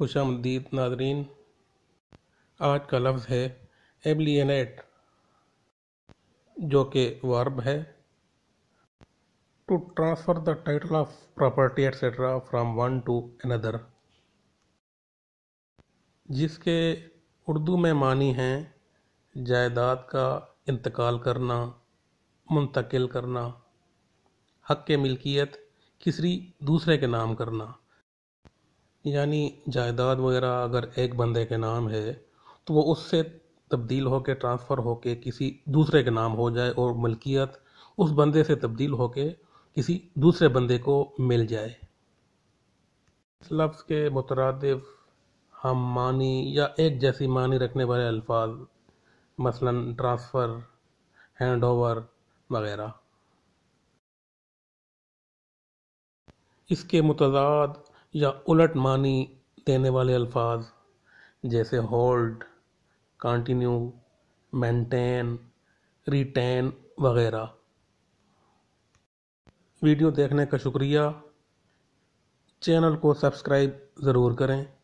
खुश आमदीद नादरीन आज का लफ्ज़ है एबलियनेट जो कि वर्ब है to transfer the title of property etcetera from one to another जिसके उर्दू में मानी हैं जायदाद का इंतकाल करना मुंतकिल करना हक के मिल्कियत किसी दूसरे के नाम करना यानी जायदाद वगैरह अगर एक बंदे के नाम है तो वो उससे तब्दील हो के ट्रांसफ़र हो के किसी दूसरे के नाम हो जाए और मलकियत उस बंदे से तब्दील हो के किसी दूसरे बंदे को मिल जाए इस लफ्ज़ के मुतरद हम मानी या एक जैसी मानी रखने वाले अल्फाज मसलन ट्रांसफ़र हैंड ओवर वगैरह इसके मुतजाद या उलट मानी देने वाले अल्फाज जैसे होल्ड कंटिन्यू मेंटेन रिटेन वगैरह वीडियो देखने का शुक्रिया चैनल को सब्सक्राइब ज़रूर करें